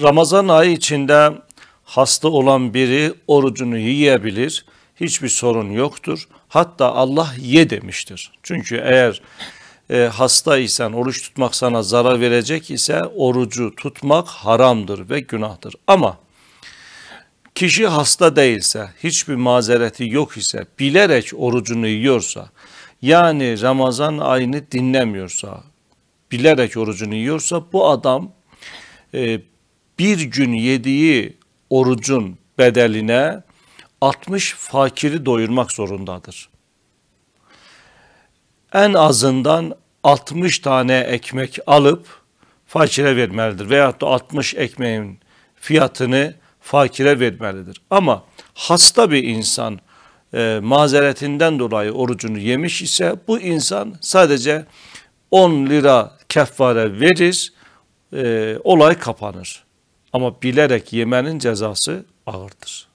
Ramazan ayı içinde hasta olan biri orucunu yiyebilir. Hiçbir sorun yoktur. Hatta Allah ye demiştir. Çünkü eğer e, hastaysan, oruç tutmak sana zarar verecek ise orucu tutmak haramdır ve günahtır. Ama kişi hasta değilse, hiçbir mazereti yok ise, bilerek orucunu yiyorsa, yani Ramazan ayını dinlemiyorsa, bilerek orucunu yiyorsa bu adam e, bir gün yediği orucun bedeline 60 fakiri doyurmak zorundadır. En azından 60 tane ekmek alıp fakire vermelidir. Veyahut da 60 ekmeğin fiyatını fakire vermelidir. Ama hasta bir insan e, mazeretinden dolayı orucunu yemiş ise bu insan sadece 10 lira keffare verir, e, olay kapanır. Ama bilerek yemenin cezası ağırdır.